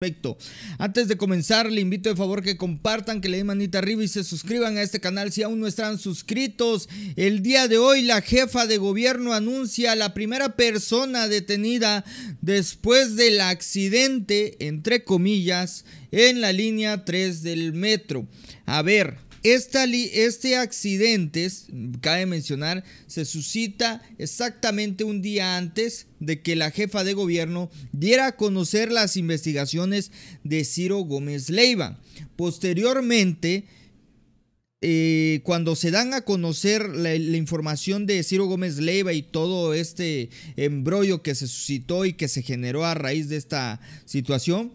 Perfecto. Antes de comenzar, le invito de favor que compartan, que le den manita arriba y se suscriban a este canal si aún no están suscritos. El día de hoy la jefa de gobierno anuncia a la primera persona detenida después del accidente, entre comillas, en la línea 3 del metro. A ver, este accidente, cabe mencionar, se suscita exactamente un día antes de que la jefa de gobierno diera a conocer las investigaciones de Ciro Gómez Leiva. Posteriormente, eh, cuando se dan a conocer la, información de Ciro Gómez Leiva y todo este embrollo que se suscitó y que se generó a raíz de esta situación,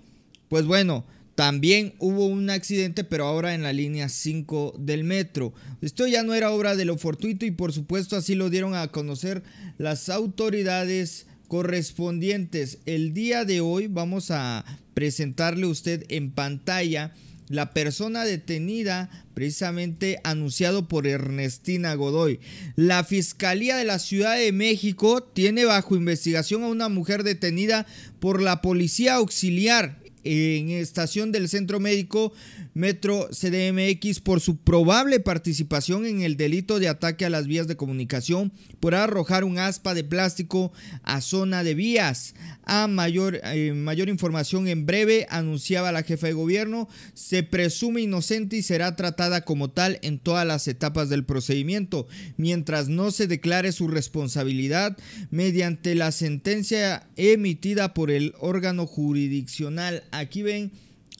pues bueno, también hubo un accidente, pero ahora en la línea 5 del metro. Esto ya no era obra de lo fortuito y por supuesto así lo dieron a conocer las autoridades correspondientes. El día de hoy vamos a presentarle a usted en pantalla la persona detenida precisamente anunciado por Ernestina Godoy. La Fiscalía de la Ciudad de México tiene bajo investigación a una mujer detenida por la Policía Auxiliar en estación del Centro Médico Metro CDMX por su probable participación en el delito de ataque a las vías de comunicación por arrojar un aspa de plástico a zona de vías. A mayor, eh, mayor información en breve, anunciaba la jefa de gobierno, se presume inocente y será tratada como tal en todas las etapas del procedimiento, mientras no se declare su responsabilidad mediante la sentencia emitida por el órgano jurisdiccional Aquí ven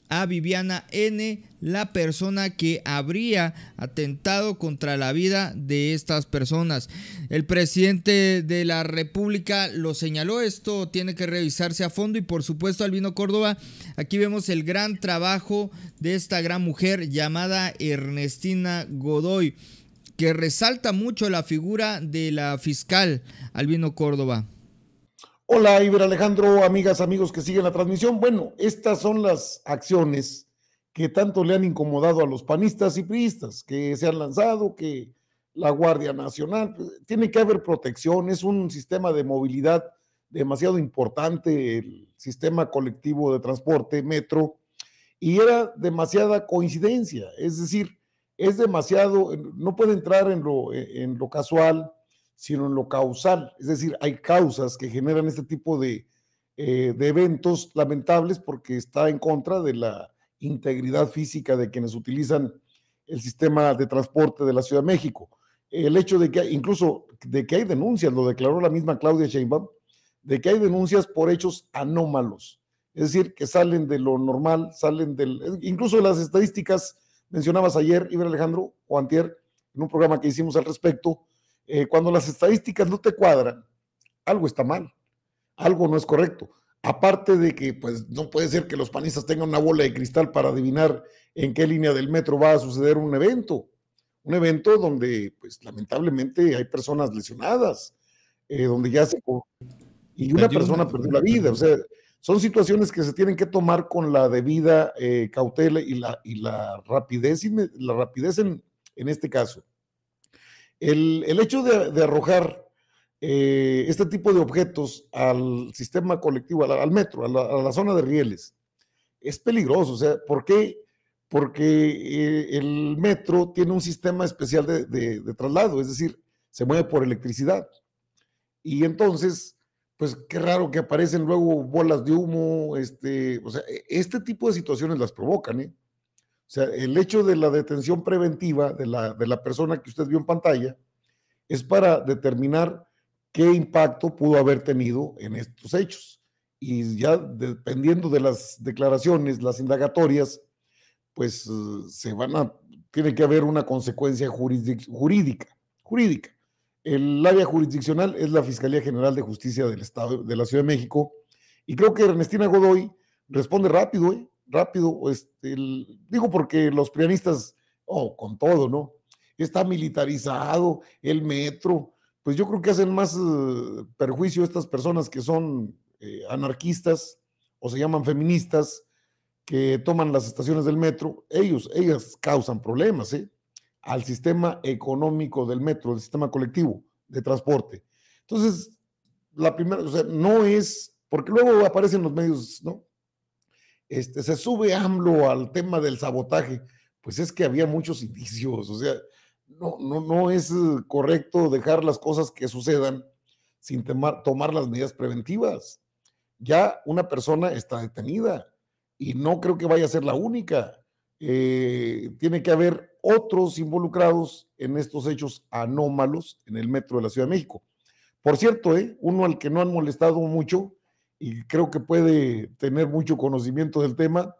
a Viviana N, la persona que habría atentado contra la vida de estas personas. El presidente de la República lo señaló, esto tiene que revisarse a fondo y por supuesto Albino Córdoba, aquí vemos el gran trabajo de esta gran mujer llamada Ernestina Godoy, que resalta mucho la figura de la fiscal Albino Córdoba. Hola, Iber Alejandro, amigas, amigos que siguen la transmisión. Bueno, estas son las acciones que tanto le han incomodado a los panistas y priistas, que se han lanzado, que la Guardia Nacional, pues, tiene que haber protección, es un sistema de movilidad demasiado importante, el sistema colectivo de transporte, metro, y era demasiada coincidencia, es decir, es demasiado, no puede entrar en lo casual, sino en lo causal. Es decir, hay causas que generan este tipo eh, de, eventos lamentables porque está en contra de la integridad física de quienes utilizan el sistema de transporte de la Ciudad de México. El hecho de que incluso de que hay denuncias, lo declaró la misma Claudia Sheinbaum, de que hay denuncias por hechos anómalos, es decir, que salen de lo normal, salen del incluso las estadísticas mencionabas ayer, Iber Alejandro o en un programa que hicimos al respecto, eh, cuando las estadísticas no te cuadran, algo está mal, algo no es correcto. Aparte de que pues no puede ser que los panistas tengan una bola de cristal para adivinar en qué línea del metro va a suceder un evento, un evento donde pues lamentablemente hay personas lesionadas, eh, donde ya se... y una persona perdió la vida, o sea, son situaciones que se tienen que tomar con la debida eh, cautela y la, y la rapidez, y la rapidez en, en este caso. El, hecho de, arrojar eh, este tipo de objetos al sistema colectivo, al, metro, a la, zona de rieles, es peligroso. O sea, ¿por qué? Porque eh, el metro tiene un sistema especial de, traslado, es decir, se mueve por electricidad. Y entonces, pues qué raro que aparecen luego bolas de humo, este, o sea, e, este tipo de situaciones las provocan, ¿eh? O sea, el hecho de la detención preventiva de la, de la persona que usted vio en pantalla es para determinar qué impacto pudo haber tenido en estos hechos. Y ya dependiendo de las declaraciones, las indagatorias, pues se van a, tiene que haber una consecuencia jurídica, jurídica. El área jurisdiccional es la Fiscalía General de Justicia del Estado de la Ciudad de México. Y creo que Ernestina Godoy responde rápido, ¿eh? rápido, este, digo porque los pianistas, oh, con todo, ¿no? Está militarizado el metro, pues yo creo que hacen más eh, perjuicio estas personas que son eh, anarquistas o se llaman feministas, que toman las estaciones del metro, ellos, ellas causan problemas ¿eh? al sistema económico del metro, del sistema colectivo de transporte. Entonces, la primera, o sea, no es, porque luego aparecen los medios, ¿no? Este, se sube AMLO al tema del sabotaje. Pues es que había muchos indicios, o sea, no, no, no es eh, correcto dejar las cosas que sucedan sin tomar las medidas preventivas. Ya una persona está detenida y no creo que vaya a ser la única. Eh, tiene que haber otros involucrados en estos hechos anómalos en el metro de la Ciudad de México. Por cierto, eh, uno al que no han molestado mucho y creo que puede tener mucho conocimiento del tema,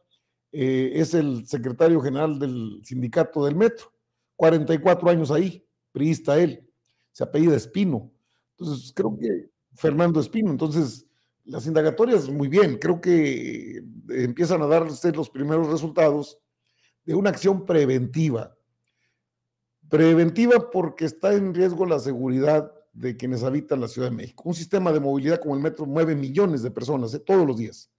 eh, es el secretario general del sindicato del metro, 44 años ahí, priista él, se apellida Espino. Entonces, creo que Fernando Espino, entonces, las indagatorias muy bien, creo que eh, empiezan a darse los primeros resultados de una acción preventiva. Preventiva porque está en riesgo la seguridad de quienes habitan la Ciudad de México. Un sistema de movilidad como el metro mueve millones de personas ¿eh? todos los días.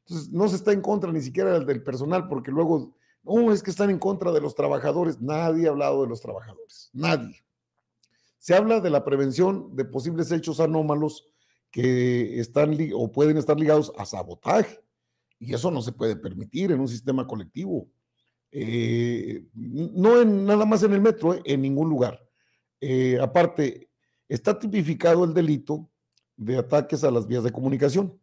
Entonces, no se está en contra ni siquiera del personal, porque luego, no, es que están en contra de los trabajadores. Nadie ha hablado de los trabajadores, nadie. Se habla de la prevención de posibles hechos anómalos que están o pueden estar ligados a sabotaje, y eso no se puede permitir en un sistema colectivo. Eh, no en, nada más en el metro, ¿eh? en ningún lugar. aparte, está tipificado el delito de ataques a las vías de comunicación,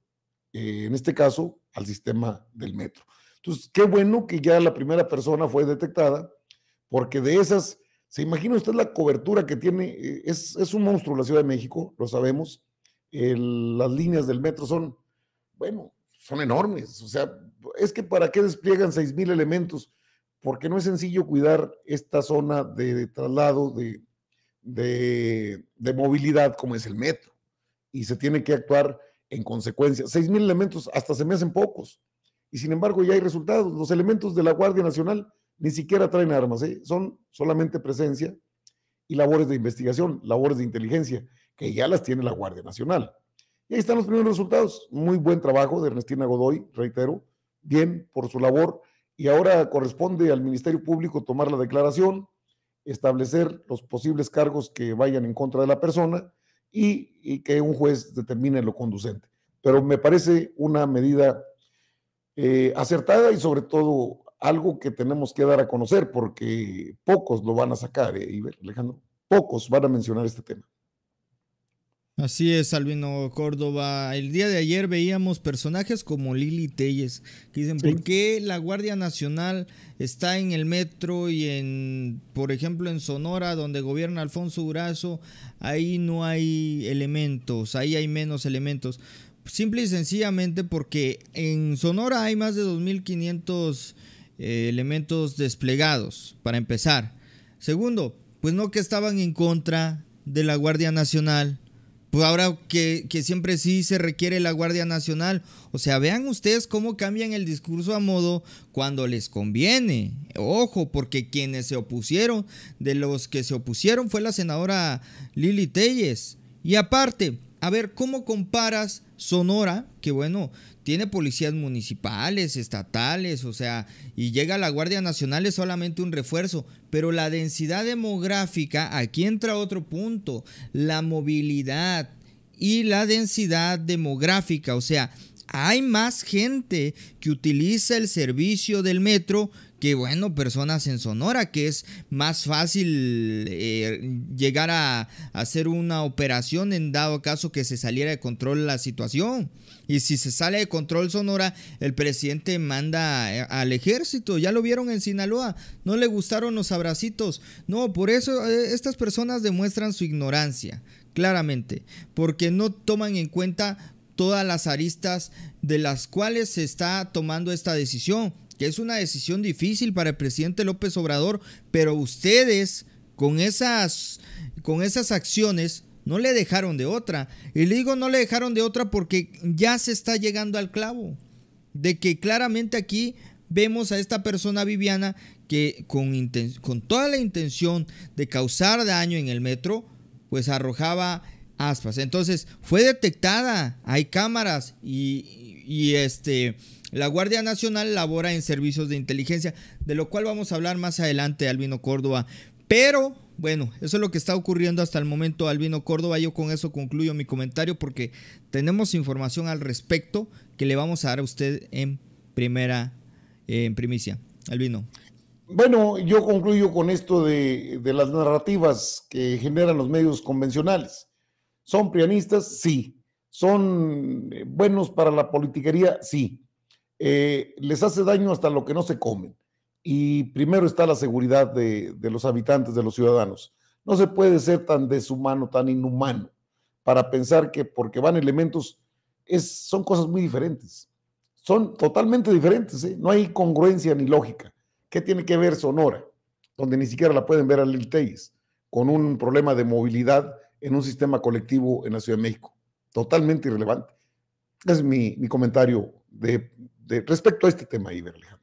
eh, en este caso al sistema del metro. Entonces, qué bueno que ya la primera persona fue detectada, porque de esas, se imagina usted la cobertura que tiene, eh, es, un monstruo la Ciudad de México, lo sabemos, las líneas del metro son, bueno, son enormes, o sea, es que para qué despliegan 6.000 elementos, porque no es sencillo cuidar esta zona de traslado, de, de, movilidad como es el metro y se tiene que actuar en consecuencia. Seis mil elementos hasta se me hacen pocos y sin embargo ya hay resultados. Los elementos de la Guardia Nacional ni siquiera traen armas, ¿eh? son solamente presencia y labores de investigación, labores de inteligencia, que ya las tiene la Guardia Nacional. Y ahí están los primeros resultados. Muy buen trabajo de Ernestina Godoy, reitero, bien por su labor. Y ahora corresponde al Ministerio Público tomar la declaración establecer los posibles cargos que vayan en contra de la persona y, que un juez determine lo conducente. Pero me parece una medida eh, acertada y sobre todo algo que tenemos que dar a conocer porque pocos lo van a sacar, y ¿eh, pocos van a mencionar este tema. Así es, Albino Córdoba. El día de ayer veíamos personajes como Lili Telles, que dicen, ¿por qué la Guardia Nacional está en el metro y en, por ejemplo, en Sonora, donde gobierna Alfonso Durazo, ahí no hay elementos, ahí hay menos elementos? Simple y sencillamente porque en Sonora hay más de 2.500 eh, elementos desplegados, para empezar. Segundo, pues no que estaban en contra de la Guardia Nacional pues ahora que, siempre sí se requiere la Guardia Nacional. O sea, vean ustedes cómo cambian el discurso a modo cuando les conviene. Ojo, porque quienes se opusieron, de los que se opusieron fue la senadora Lili Telles. Y aparte, a ver, ¿cómo comparas Sonora, que bueno, tiene policías municipales, estatales, o sea, y llega la Guardia Nacional es solamente un refuerzo, pero la densidad demográfica, aquí entra otro punto, la movilidad y la densidad demográfica, o sea, hay más gente que utiliza el servicio del metro que, bueno, personas en Sonora, que es más fácil eh, llegar a, hacer una operación en dado caso que se saliera de control la situación. Y si se sale de control Sonora, el presidente manda eh, al ejército. Ya lo vieron en Sinaloa. No le gustaron los abracitos. No, por eso eh, estas personas demuestran su ignorancia claramente, porque no toman en cuenta todas las aristas de las cuales se está tomando esta decisión, que es una decisión difícil para el presidente López Obrador, pero ustedes con esas, con esas acciones no le dejaron de otra. Y le digo no le dejaron de otra porque ya se está llegando al clavo. De que claramente aquí vemos a esta persona Viviana que con, con toda la intención de causar daño en el metro, pues arrojaba aspas. Entonces, fue detectada, hay cámaras y, este... La Guardia Nacional labora en servicios de inteligencia, de lo cual vamos a hablar más adelante, Albino Córdoba. Pero, bueno, eso es lo que está ocurriendo hasta el momento, Albino Córdoba. Yo con eso concluyo mi comentario porque tenemos información al respecto que le vamos a dar a usted en primera, eh, en primicia. Albino. Bueno, yo concluyo con esto de, de las narrativas que generan los medios convencionales. ¿Son prianistas? Sí. ¿Son eh, buenos para la politiquería? Sí. Eh, les hace daño hasta lo que no se comen. Y primero está la seguridad de, los habitantes, de los ciudadanos. No se puede ser tan deshumano, tan inhumano, para pensar que porque van elementos, es, son cosas muy diferentes. Son totalmente diferentes, ¿eh? no hay congruencia ni lógica. ¿Qué tiene que ver Sonora, donde ni siquiera la pueden ver a Lil con un problema de movilidad en un sistema colectivo en la Ciudad de México. Totalmente irrelevante. Es mi, comentario de, respecto a este tema, ahí, Alejandro.